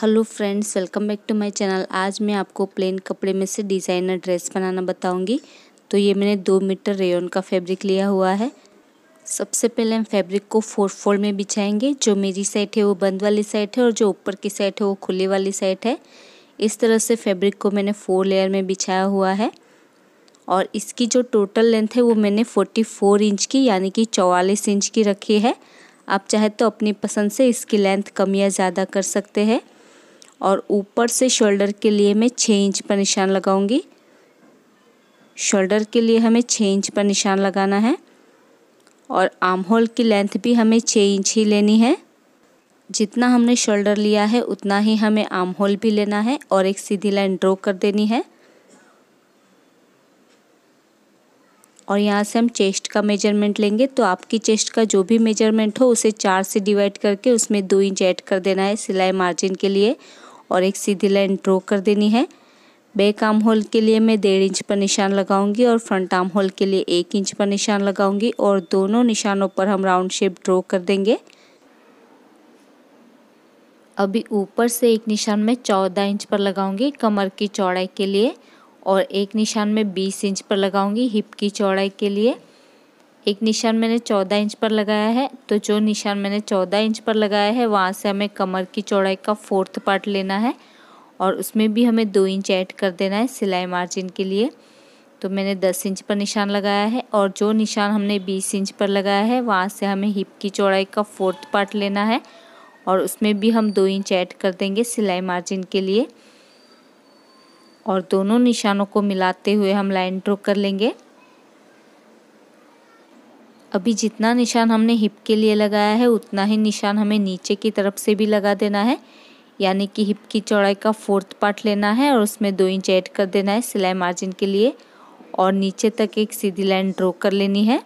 hello friends welcome back to my channel आज मैं आपको प्लेन कपड़े में से डिज़ाइनर ड्रेस बनाना बताऊंगी तो ये मैंने दो मीटर रेयन का फैब्रिक लिया हुआ है सबसे पहले हम फैब्रिक को फोर फोल्ड में बिछाएंगे जो मेरी साइड है वो बंद वाली साइड है और जो ऊपर की साइड है वो खुली वाली साइड है इस तरह से फैब्रिक को मैंने फोर लेयर में बिछाया हुआ है और इसकी जो टोटल लेंथ है वो मैंने फोर्टी फोर इंच की यानी कि चौवालीस इंच की रखी है आप चाहे तो अपनी पसंद से इसकी लेंथ कम या ज़्यादा कर सकते हैं और ऊपर से शोल्डर के लिए मैं छः इंच पर निशान लगाऊंगी शोल्डर के लिए हमें छः इंच पर निशान लगाना है और आर्म होल की लेंथ भी हमें छः इंच ही लेनी है जितना हमने शोल्डर लिया है उतना ही हमें आर्म होल भी लेना है और एक सीधी लाइन ड्रॉ कर देनी है और यहाँ से हम चेस्ट का मेजरमेंट लेंगे तो आपकी चेस्ट का जो भी मेजरमेंट हो उसे चार से डिवाइड करके उसमें दो इंच ऐड कर देना है सिलाई मार्जिन के लिए और एक सीधी लाइन ड्रॉ कर देनी है बैक आर्म होल के लिए मैं डेढ़ इंच पर निशान लगाऊंगी और फ्रंट आर्म होल के लिए एक इंच पर निशान लगाऊंगी और दोनों निशानों पर हम राउंड शेप ड्रॉ कर देंगे अभी ऊपर से एक निशान मैं चौदह इंच पर लगाऊंगी कमर की चौड़ाई के लिए और एक निशान मैं बीस इंच पर लगाऊंगी हिप की चौड़ाई के लिए एक निशान मैंने चौदह इंच पर लगाया है तो जो निशान मैंने चौदह इंच पर लगाया है वहाँ से हमें कमर की चौड़ाई का फोर्थ पार्ट लेना है और उसमें भी हमें दो इंच ऐड कर देना है सिलाई मार्जिन के लिए तो मैंने दस इंच पर निशान लगाया है और जो निशान हमने बीस इंच पर लगाया है वहाँ से हमें हिप की चौड़ाई का फोर्थ पार्ट लेना है और उसमें भी हम दो इंच ऐड कर देंगे सिलाई मार्जिन के लिए और दोनों निशानों को मिलाते हुए हम लाइन ड्रॉ कर लेंगे अभी जितना निशान हमने हिप के लिए लगाया है उतना ही निशान हमें नीचे की तरफ से भी लगा देना है यानी कि हिप की चौड़ाई का फोर्थ पार्ट लेना है और उसमें दो इंच ऐड कर देना है सिलाई मार्जिन के लिए और नीचे तक एक सीधी लाइन ड्रॉ कर लेनी है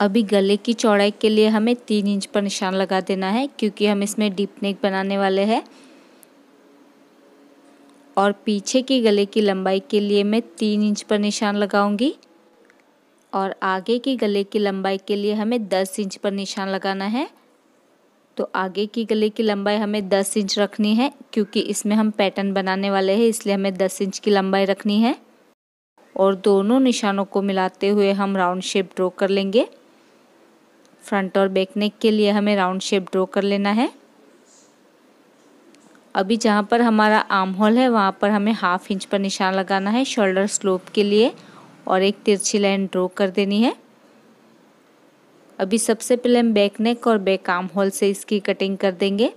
अभी गले की चौड़ाई के लिए हमें तीन इंच पर निशान लगा देना है क्योंकि हम इसमें डीप नेक बनाने वाले हैं और पीछे के गले की लंबाई के लिए मैं तीन इंच पर निशान लगाऊंगी और आगे के गले की लंबाई के लिए हमें दस इंच पर निशान लगाना है तो आगे की गले की लंबाई हमें दस इंच रखनी है क्योंकि इसमें हम पैटर्न बनाने वाले हैं इसलिए हमें दस इंच की लंबाई रखनी है और दोनों निशानों को मिलाते हुए हम राउंड शेप ड्रॉ कर लेंगे फ्रंट और बैक नेक के लिए हमें राउंड शेप ड्रॉ कर लेना है अभी जहाँ पर हमारा आर्म होल है वहाँ पर हमें हाफ इंच पर निशान लगाना है शोल्डर स्लोप के लिए और एक तिरछी लाइन ड्रॉ कर देनी है अभी सबसे पहले हम बैक नेक और बैक आर्म होल से इसकी कटिंग कर देंगे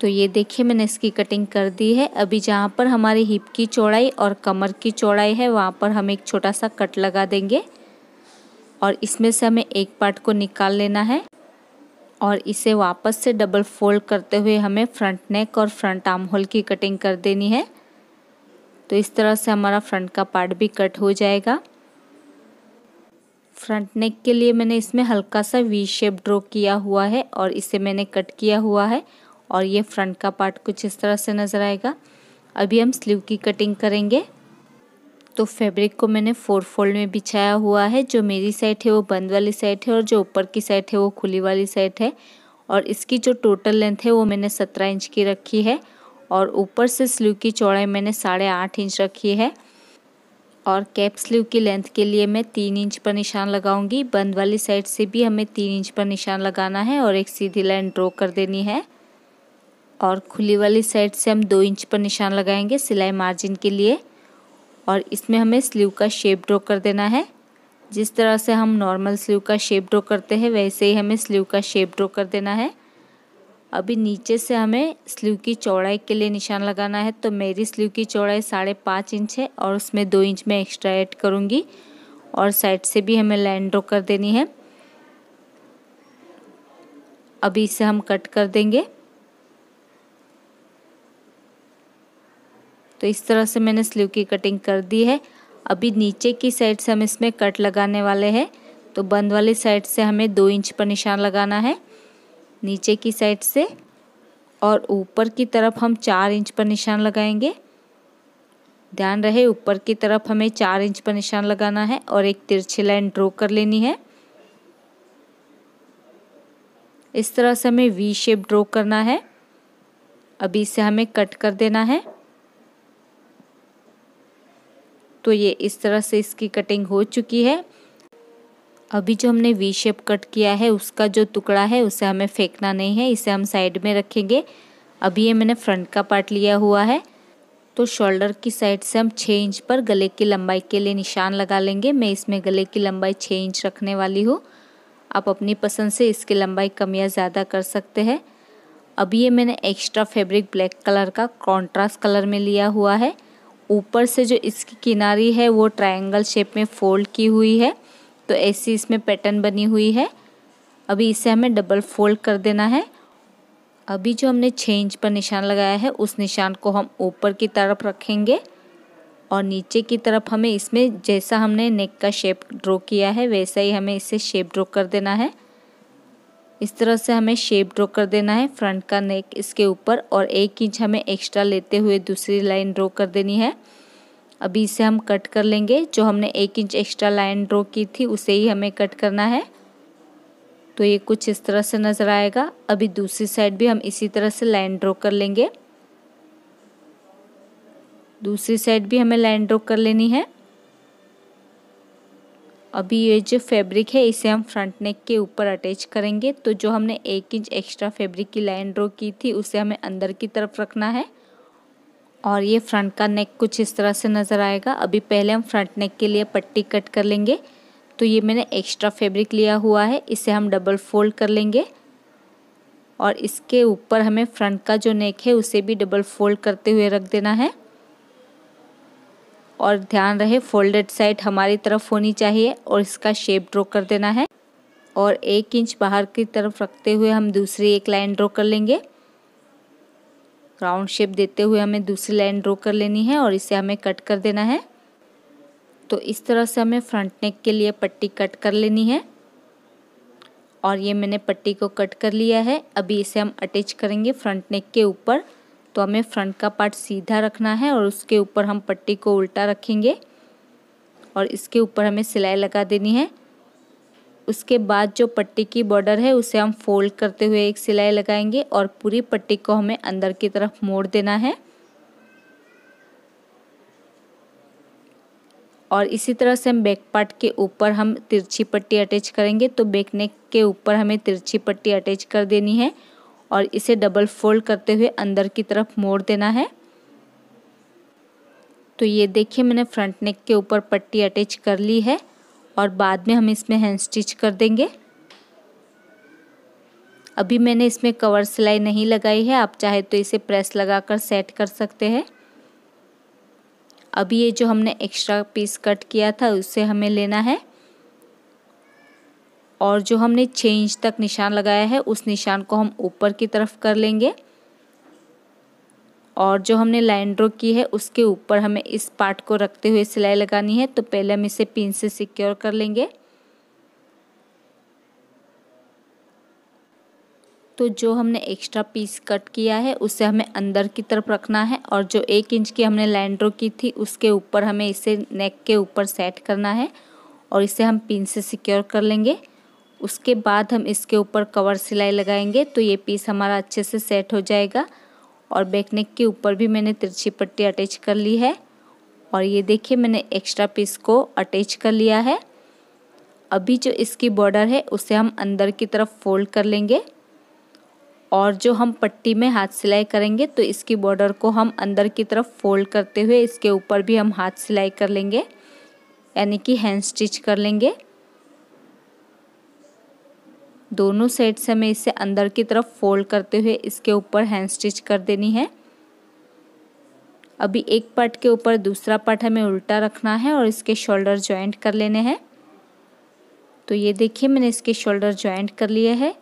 तो ये देखिए मैंने इसकी कटिंग कर दी है अभी जहाँ पर हमारी हिप की चौड़ाई और कमर की चौड़ाई है वहाँ पर हम एक छोटा सा कट लगा देंगे और इसमें से हमें एक पार्ट को निकाल लेना है और इसे वापस से डबल फोल्ड करते हुए हमें फ्रंट नेक और फ्रंट आर्म होल की कटिंग कर देनी है तो इस तरह से हमारा फ्रंट का पार्ट भी कट हो जाएगा फ्रंट नेक के लिए मैंने इसमें हल्का सा वी शेप ड्रॉ किया हुआ है और इसे मैंने कट किया हुआ है और ये फ्रंट का पार्ट कुछ इस तरह से नज़र आएगा अभी हम स्लीव की कटिंग करेंगे तो फैब्रिक को मैंने फोर फोल्ड में बिछाया हुआ है जो मेरी साइड है वो बंद वाली साइड है और जो ऊपर की साइड है वो खुली वाली साइड है और इसकी जो टोटल लेंथ है वो मैंने सत्रह इंच की रखी है और ऊपर से स्लीव की चौड़ाई मैंने साढ़े आठ इंच रखी है और कैप स्लीव की लेंथ के लिए मैं तीन इंच पर निशान लगाऊंगी बंद वाली साइड से भी हमें तीन इंच पर निशान लगाना है और एक सीधी लाइन ड्रॉ कर देनी है और खुली वाली साइड से हम दो इंच पर निशान लगाएंगे सिलाई मार्जिन के लिए और इसमें हमें स्लीव का शेप ड्रॉ कर देना है जिस तरह से हम नॉर्मल स्लीव का शेप ड्रॉ करते हैं वैसे ही हमें स्लीव का शेप ड्रॉ कर देना है अभी नीचे से हमें स्लीव की चौड़ाई के लिए निशान लगाना है तो मेरी स्लीव की चौड़ाई साढ़े पाँच इंच है और उसमें दो इंच में एक्स्ट्रा ऐड करूँगी और साइड से भी हमें लाइन ड्रॉ कर देनी है अभी इसे हम कट कर देंगे तो इस तरह से मैंने स्लीव की कटिंग कर दी है अभी नीचे की साइड से हम इसमें कट लगाने वाले हैं तो बंद वाली साइड से हमें दो इंच पर निशान लगाना है नीचे की साइड से और ऊपर की तरफ हम चार इंच पर निशान लगाएंगे ध्यान रहे ऊपर की तरफ हमें चार इंच पर निशान लगाना है और एक तिरछी लाइन ड्रॉ कर लेनी है इस तरह से हमें वी शेप ड्रॉ करना है अभी इसे हमें कट कर देना है तो ये इस तरह से इसकी कटिंग हो चुकी है अभी जो हमने वी शेप कट किया है उसका जो टुकड़ा है उसे हमें फेंकना नहीं है इसे हम साइड में रखेंगे अभी ये मैंने फ्रंट का पार्ट लिया हुआ है तो शोल्डर की साइड से हम छः इंच पर गले की लंबाई के लिए निशान लगा लेंगे मैं इसमें गले की लंबाई छः इंच रखने वाली हूँ आप अपनी पसंद से इसकी लंबाई कम या ज़्यादा कर सकते हैं अभी ये मैंने एक्स्ट्रा फैब्रिक ब्लैक कलर का कॉन्ट्रास्ट कलर में लिया हुआ है ऊपर से जो इसकी किनारी है वो ट्रायंगल शेप में फोल्ड की हुई है तो ऐसी इसमें पैटर्न बनी हुई है अभी इसे हमें डबल फोल्ड कर देना है अभी जो हमने छः इंच पर निशान लगाया है उस निशान को हम ऊपर की तरफ रखेंगे और नीचे की तरफ हमें इसमें जैसा हमने नेक का शेप ड्रॉ किया है वैसा ही हमें इसे शेप ड्रॉ कर देना है इस तरह से हमें शेप ड्रॉ कर देना है फ्रंट का नेक इसके ऊपर और एक इंच हमें एक्स्ट्रा लेते हुए दूसरी लाइन ड्रॉ कर देनी है अभी इसे हम कट कर लेंगे जो हमने एक इंच एक्स्ट्रा लाइन ड्रॉ की थी उसे ही हमें कट करना है तो ये कुछ इस तरह से नज़र आएगा अभी दूसरी साइड भी हम इसी तरह से लाइन ड्रॉ कर लेंगे दूसरी साइड भी हमें लाइन ड्रॉ कर लेनी है अभी ये जो फैब्रिक है इसे हम फ्रंट नेक के ऊपर अटैच करेंगे तो जो हमने एक इंच एक्स्ट्रा फैब्रिक की लाइन ड्रॉ की थी उसे हमें अंदर की तरफ रखना है और ये फ्रंट का नेक कुछ इस तरह से नज़र आएगा अभी पहले हम फ्रंट नेक के लिए पट्टी कट कर लेंगे तो ये मैंने एक्स्ट्रा फैब्रिक लिया हुआ है इसे हम डबल फोल्ड कर लेंगे और इसके ऊपर हमें फ्रंट का जो नेक है उसे भी डबल फोल्ड करते हुए रख देना है और ध्यान रहे फोल्डेड साइड हमारी तरफ होनी चाहिए और इसका शेप ड्रॉ कर देना है और एक इंच बाहर की तरफ रखते हुए हम दूसरी एक लाइन ड्रॉ कर लेंगे राउंड शेप देते हुए हमें दूसरी लाइन ड्रॉ कर लेनी है और इसे हमें कट कर देना है तो इस तरह से हमें फ्रंट नेक के लिए पट्टी कट कर लेनी है और ये मैंने पट्टी को कट कर लिया है अभी इसे हम अटैच करेंगे फ्रंट नेक के ऊपर तो हमें फ्रंट का पार्ट सीधा रखना है और उसके ऊपर हम पट्टी को उल्टा रखेंगे और इसके ऊपर हमें सिलाई लगा देनी है उसके बाद जो पट्टी की बॉर्डर है उसे हम फोल्ड करते हुए एक सिलाई लगाएंगे और पूरी पट्टी को हमें अंदर की तरफ मोड़ देना है और इसी तरह से हम बैक पार्ट के ऊपर हम तिरछी पट्टी अटैच करेंगे तो बैक नेक के ऊपर हमें तिरछी पट्टी अटैच कर देनी है और इसे डबल फोल्ड करते हुए अंदर की तरफ मोड़ देना है तो ये देखिए मैंने फ्रंट नेक के ऊपर पट्टी अटैच कर ली है और बाद में हम इसमें हैंड स्टिच कर देंगे अभी मैंने इसमें कवर सिलाई नहीं लगाई है आप चाहे तो इसे प्रेस लगाकर सेट कर सकते हैं अभी ये जो हमने एक्स्ट्रा पीस कट किया था उसे हमें लेना है और जो हमने छः इंच तक निशान लगाया है उस निशान को हम ऊपर की तरफ कर लेंगे और जो हमने लाइन ड्रॉ की है उसके ऊपर हमें इस पार्ट को रखते हुए सिलाई लगानी है तो पहले हम इसे पिन से सिक्योर कर लेंगे तो जो हमने एक्स्ट्रा पीस कट किया है उसे हमें अंदर की तरफ रखना है और जो एक इंच की हमने लाइन ड्रॉ की थी उसके ऊपर हमें इसे नेक के ऊपर सेट करना है और इसे हम पिन से सिक्योर कर लेंगे उसके बाद हम इसके ऊपर कवर सिलाई लगाएंगे तो ये पीस हमारा अच्छे से सेट हो जाएगा और बैकनेक के ऊपर भी मैंने तिरछी पट्टी अटैच कर ली है और ये देखिए मैंने एक्स्ट्रा पीस को अटैच कर लिया है अभी जो इसकी बॉर्डर है उसे हम अंदर की तरफ फोल्ड कर लेंगे और जो हम पट्टी में हाथ सिलाई करेंगे तो इसकी बॉर्डर को हम अंदर की तरफ फोल्ड करते हुए इसके ऊपर भी हम हाथ सिलाई कर लेंगे यानी कि हैंड स्टिच कर लेंगे दोनों साइड से हमें इसे अंदर की तरफ फोल्ड करते हुए इसके ऊपर हैंड स्टिच कर देनी है अभी एक पार्ट के ऊपर दूसरा पार्ट हमें उल्टा रखना है और इसके शोल्डर ज्वाइंट कर लेने हैं तो ये देखिए मैंने इसके शोल्डर ज्वाइंट कर लिए है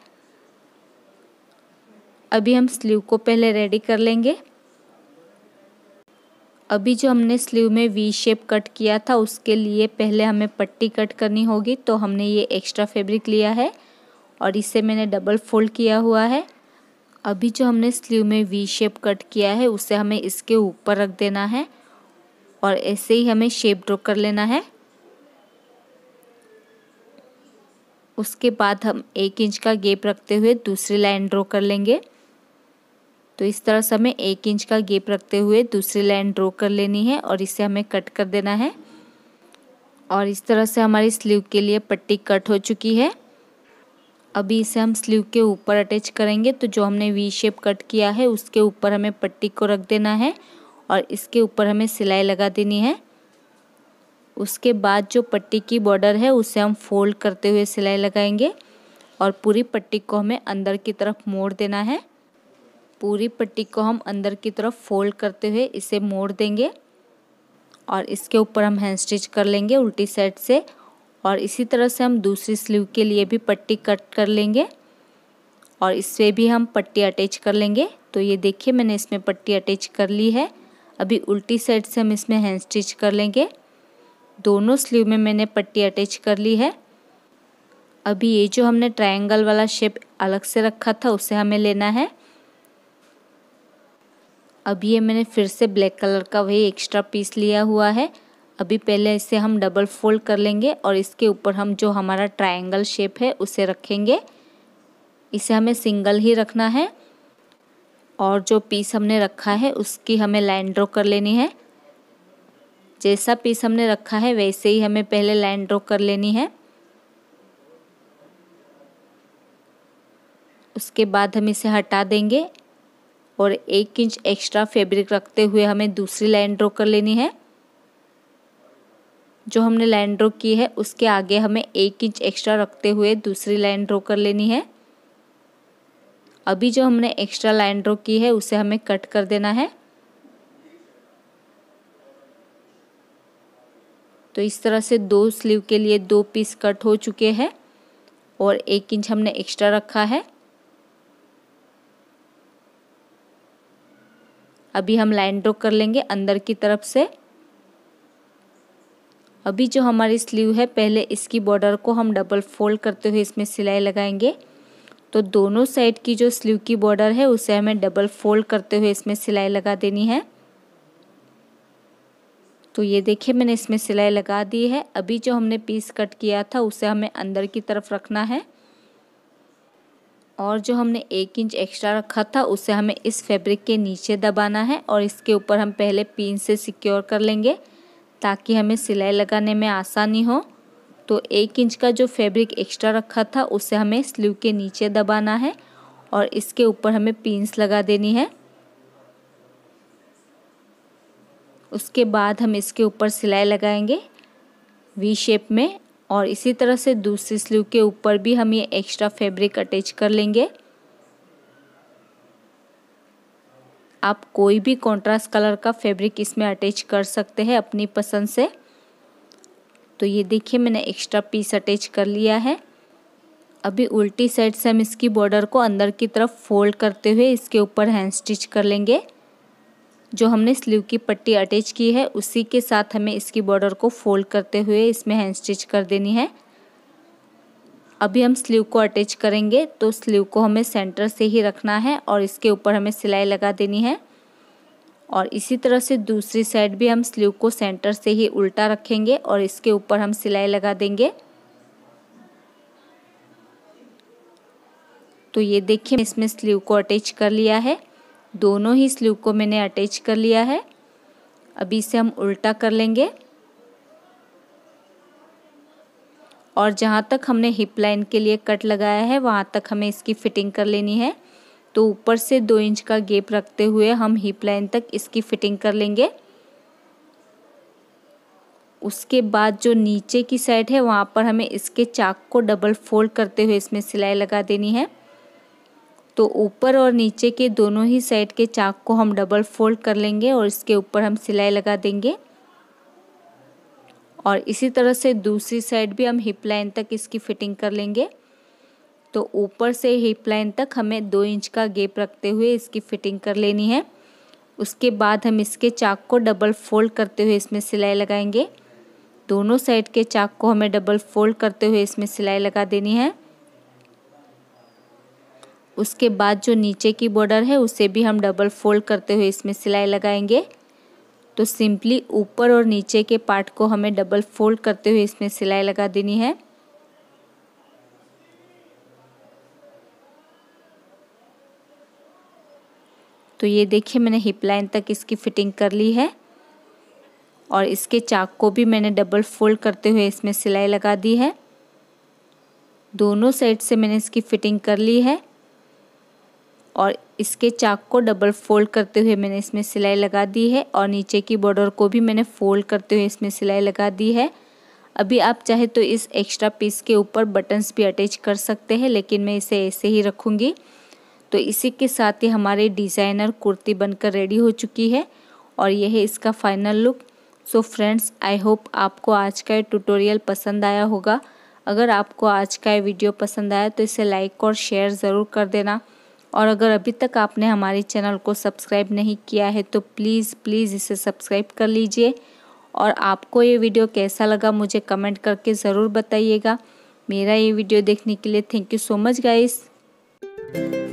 अभी हम स्लीव को पहले रेडी कर लेंगे अभी जो हमने स्लीव में वी शेप कट किया था उसके लिए पहले हमें पट्टी कट करनी होगी तो हमने ये एक्स्ट्रा फैब्रिक लिया है और इसे मैंने डबल फोल्ड किया हुआ है अभी जो हमने स्लीव में वी शेप कट किया है उसे हमें इसके ऊपर रख देना है और ऐसे ही हमें शेप ड्रॉ कर लेना है उसके बाद हम एक इंच का गेप रखते हुए दूसरी लाइन ड्रॉ कर लेंगे तो इस तरह से हमें एक इंच का गेप रखते हुए दूसरी लाइन ड्रॉ कर लेनी है और इसे हमें कट कर देना है और इस तरह से हमारी स्लीव के लिए पट्टी कट हो चुकी है अभी इसे हम स्लीव के ऊपर अटैच करेंगे तो जो हमने वी शेप कट किया है उसके ऊपर हमें पट्टी को रख देना है और इसके ऊपर हमें सिलाई लगा देनी है उसके बाद जो पट्टी की बॉर्डर है उसे हम फोल्ड करते हुए सिलाई लगाएंगे और पूरी पट्टी को हमें अंदर की तरफ मोड़ देना है पूरी पट्टी को हम अंदर की तरफ फोल्ड करते हुए इसे मोड़ देंगे और इसके ऊपर हम हैंड स्टिच कर लेंगे उल्टी साइड से और इसी तरह से हम दूसरी स्लीव के लिए भी पट्टी कट कर लेंगे और इससे भी हम पट्टी अटैच कर लेंगे तो ये देखिए मैंने इसमें पट्टी अटैच कर ली है अभी उल्टी साइड से हम इसमें हैंड स्टिच कर लेंगे दोनों स्लीव में मैंने पट्टी अटैच कर ली है अभी ये जो हमने ट्रायंगल वाला शेप अलग से रखा था उसे हमें लेना है अभी ये मैंने फिर से ब्लैक कलर का वही एक्स्ट्रा पीस लिया हुआ है अभी पहले इसे हम डबल फोल्ड कर लेंगे और इसके ऊपर हम जो हमारा ट्रायंगल शेप है उसे रखेंगे इसे हमें सिंगल ही रखना है और जो पीस हमने रखा है उसकी हमें लाइन ड्रॉ कर लेनी है जैसा पीस हमने रखा है वैसे ही हमें पहले लाइन ड्रॉ कर लेनी है उसके बाद हम इसे हटा देंगे और एक इंच एक्स्ट्रा फैब्रिक रखते हुए हमें दूसरी लाइन ड्रॉ कर लेनी है जो हमने लाइन ड्रॉ की है उसके आगे हमें एक इंच एक्स्ट्रा रखते हुए दूसरी लाइन ड्रॉ कर लेनी है अभी जो हमने एक्स्ट्रा लाइन ड्रॉ की है उसे हमें कट कर देना है तो इस तरह से दो स्लीव के लिए दो पीस कट हो चुके हैं और एक इंच हमने एक्स्ट्रा रखा है अभी हम लाइन ड्रॉ कर लेंगे अंदर की तरफ से अभी जो हमारी स्लीव है पहले इसकी बॉर्डर को हम डबल फोल्ड करते हुए इसमें सिलाई लगाएंगे तो दोनों साइड की जो स्लीव की बॉर्डर है उसे हमें डबल फोल्ड करते हुए इसमें सिलाई लगा देनी है तो ये देखिए मैंने इसमें सिलाई लगा दी है अभी जो हमने पीस कट किया था उसे हमें अंदर की तरफ रखना है और जो हमने एक इंच एक्स्ट्रा रखा था उसे हमें इस फैब्रिक के नीचे दबाना है और इसके ऊपर हम पहले पिन से सिक्योर कर लेंगे ताकि हमें सिलाई लगाने में आसानी हो तो एक इंच का जो फैब्रिक एक्स्ट्रा रखा था उसे हमें स्लीव के नीचे दबाना है और इसके ऊपर हमें पिंस लगा देनी है उसके बाद हम इसके ऊपर सिलाई लगाएंगे वी शेप में और इसी तरह से दूसरी स्लीव के ऊपर भी हम ये एक्स्ट्रा फैब्रिक अटैच कर लेंगे आप कोई भी कंट्रास्ट कलर का फैब्रिक इसमें अटैच कर सकते हैं अपनी पसंद से तो ये देखिए मैंने एक्स्ट्रा पीस अटैच कर लिया है अभी उल्टी साइड से हम इसकी बॉर्डर को अंदर की तरफ फोल्ड करते हुए इसके ऊपर हैंड स्टिच कर लेंगे जो हमने स्लीव की पट्टी अटैच की है उसी के साथ हमें इसकी बॉर्डर को फोल्ड करते हुए इसमें हैंड स्टिच कर देनी है अभी हम स्लीव को अटैच करेंगे तो स्लीव को हमें सेंटर से ही रखना है और इसके ऊपर हमें सिलाई लगा देनी है और इसी तरह से दूसरी साइड भी हम स्लीव को सेंटर से ही उल्टा रखेंगे और इसके ऊपर हम सिलाई लगा देंगे तो ये देखिए इसमें स्लीव को अटैच कर लिया है दोनों ही स्लीव को मैंने अटैच कर लिया है अभी इसे हम उल्टा कर लेंगे और जहाँ तक हमने हिप लाइन के लिए कट लगाया है वहाँ तक हमें इसकी फिटिंग कर लेनी है तो ऊपर से दो इंच का गेप रखते हुए हम हिप लाइन तक इसकी फिटिंग कर लेंगे उसके बाद जो नीचे की साइड है वहाँ पर हमें इसके चाक को डबल फोल्ड करते हुए इसमें सिलाई लगा देनी है तो ऊपर और नीचे के दोनों ही साइड के चाक को हम डबल फोल्ड कर लेंगे और इसके ऊपर हम सिलाई लगा देंगे और इसी तरह से दूसरी साइड भी हम हिप लाइन तक इसकी फिटिंग कर लेंगे तो ऊपर से हिप लाइन तक हमें दो इंच का गेप रखते हुए इसकी फिटिंग कर लेनी है उसके बाद हम इसके चाक को डबल फोल्ड करते हुए इसमें सिलाई लगाएंगे दोनों साइड के चाक को हमें डबल फोल्ड करते हुए इसमें सिलाई लगा देनी है उसके बाद जो नीचे की बॉर्डर है उसे भी हम डबल फोल्ड करते हुए इसमें सिलाई लगाएंगे तो सिंपली ऊपर और नीचे के पार्ट को हमें डबल फोल्ड करते हुए इसमें सिलाई लगा देनी है तो ये देखिए मैंने हिप लाइन तक इसकी फिटिंग कर ली है और इसके चाक को भी मैंने डबल फोल्ड करते हुए इसमें सिलाई लगा दी है दोनों साइड से मैंने इसकी फिटिंग कर ली है और इसके चाक को डबल फोल्ड करते हुए मैंने इसमें सिलाई लगा दी है और नीचे की बॉर्डर को भी मैंने फोल्ड करते हुए इसमें सिलाई लगा दी है अभी आप चाहे तो इस एक्स्ट्रा पीस के ऊपर बटन्स भी अटैच कर सकते हैं लेकिन मैं इसे ऐसे ही रखूँगी तो इसी के साथ ही हमारे डिज़ाइनर कुर्ती बनकर रेडी हो चुकी है और यह है इसका final look so friends I hope आपको आज का ये ट्यूटोरियल पसंद आया होगा अगर आपको आज का ये वीडियो पसंद आया तो इसे लाइक और शेयर ज़रूर कर देना और अगर अभी तक आपने हमारे चैनल को सब्सक्राइब नहीं किया है तो प्लीज़ प्लीज़ इसे सब्सक्राइब कर लीजिए और आपको ये वीडियो कैसा लगा मुझे कमेंट करके ज़रूर बताइएगा मेरा ये वीडियो देखने के लिए thank you so much guys